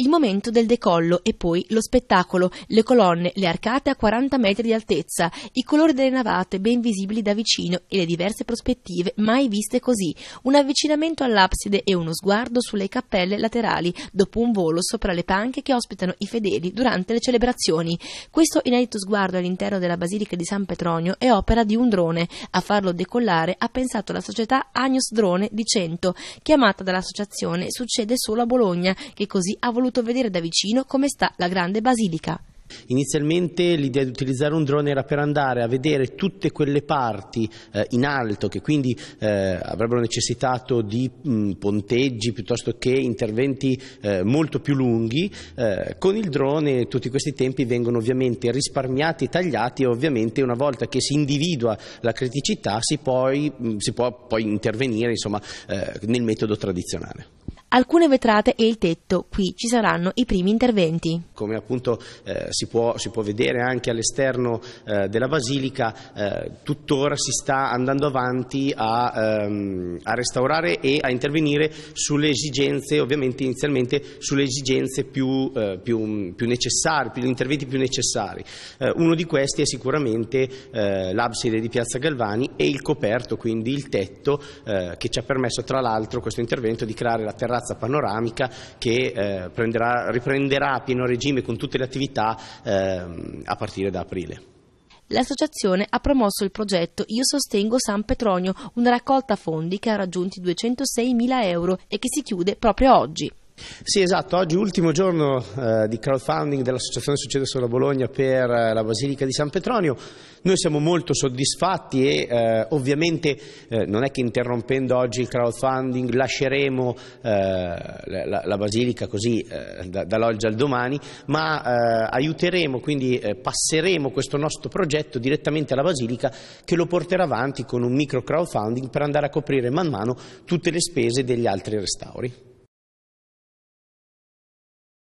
il momento del decollo e poi lo spettacolo, le colonne, le arcate a 40 metri di altezza, i colori delle navate ben visibili da vicino e le diverse prospettive mai viste così, un avvicinamento all'abside e uno sguardo sulle cappelle laterali dopo un volo sopra le panche che ospitano i fedeli durante le celebrazioni. Questo inedito sguardo all'interno della Basilica di San Petronio è opera di un drone. A farlo decollare ha pensato la società Agnos Drone di Cento, chiamata dall'associazione Succede solo a Bologna, che così ha voluto voluto vedere da vicino come sta la grande basilica. Inizialmente l'idea di utilizzare un drone era per andare a vedere tutte quelle parti eh, in alto che quindi eh, avrebbero necessitato di mh, mm, ponteggi piuttosto che interventi eh, molto più lunghi. Eh, con il drone tutti questi tempi vengono ovviamente risparmiati e tagliati e ovviamente una volta che si individua la criticità si, poi, mh, mm, si può poi intervenire insomma, eh, nel metodo tradizionale alcune vetrate e il tetto. Qui ci saranno i primi interventi. Come appunto eh, si, può, si, può, vedere anche all'esterno eh, della basilica, eh, tuttora si sta andando avanti a, ehm, a, restaurare e a intervenire sulle esigenze, ovviamente inizialmente sulle esigenze più, eh, più, più necessarie, gli interventi più necessari. Eh, uno di questi è sicuramente eh, l'abside di Piazza Galvani e il coperto, quindi il tetto, che ci ha permesso tra l'altro questo intervento di creare la terrazza terrazza panoramica che eh, prenderà, riprenderà a pieno regime con tutte le attività eh, a partire da aprile. L'associazione ha promosso il progetto Io Sostengo San Petronio, una raccolta fondi che ha raggiunto 206.000 euro e che si chiude proprio oggi. Sì, esatto, oggi ultimo giorno eh, di crowdfunding dell'Associazione Succede Solo Bologna per eh, la Basilica di San Petronio. Noi siamo molto soddisfatti e eh, ovviamente eh, non è che interrompendo oggi il crowdfunding lasceremo eh, la, la, Basilica così eh, da, dall'oggi al domani, ma aiuteremo, quindi passeremo questo nostro progetto direttamente alla Basilica che lo porterà avanti con un micro crowdfunding per andare a coprire man mano tutte le spese degli altri restauri.